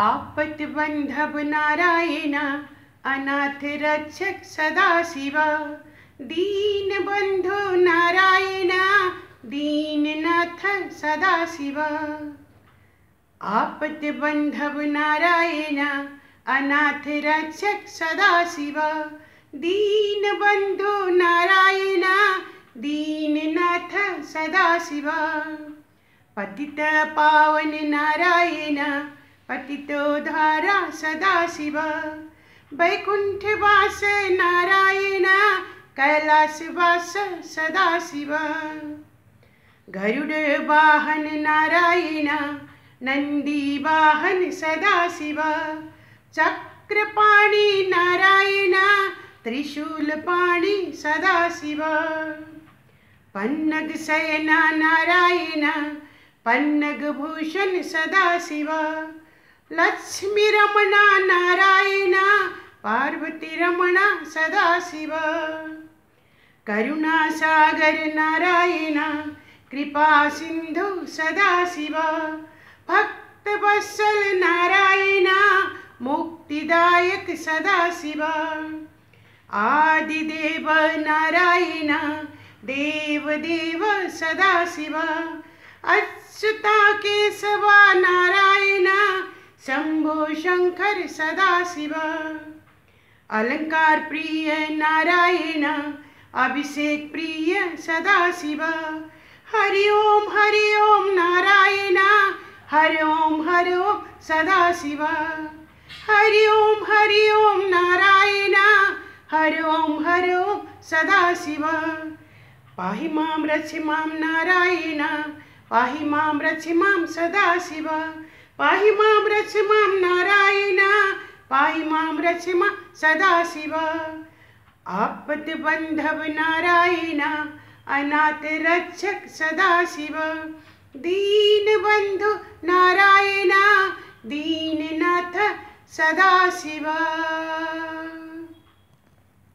आपत बंधव नारायण अनाथ रक्षक सदा शिवा दीन बंधु नारायण दीननाथ सदा शिवा आपत बंधव नारायण अनाथ रक्षक सदा शिवा दीन बंधु नारायण दीननाथ सदा शिवा पतित पावन नारायण पतितो धारा सदा शिव वास नारायण कैलासवास सदा शिव गरुडवाहन नारायण नन्दीवाहन सदा शिव चक्रपाणि नारायण त्रिशूलपाणि सदा शिव पन्नगशयना नारायण पन्नगभूषण सदा शिव लक्ष्मी रमणा नारायणा पार्वती रमणा सदाशिव सागर नारायण सिंधु सदाशिव भक्तवत्सल नारायण मुक्तिदायक सदाशिव आदिदेव नारायण देवदेव सदाशिव अच्युता केशवा नारायण शंभो शंकर सदा शिव अलंकार प्रिय नारायण अभिषेक प्रिय सदा शिव हरि ओम हरि ओम नारायण हरि ओम हरि ओम सदा शिव हरि ओम हरि ओम नारायण हरि ओम हरि ओम सदा शिव पाहि माम रक्षि नारायण पाहि माम रक्षि मां सदा शिव पाहि मां रक्ष मां नारायण पाहि मां रक्ष मां शिव आपत बंधव नारायण अनाथ रक्षक सदाशिव दीन बंधु नारायण दीननाथ सदाशिव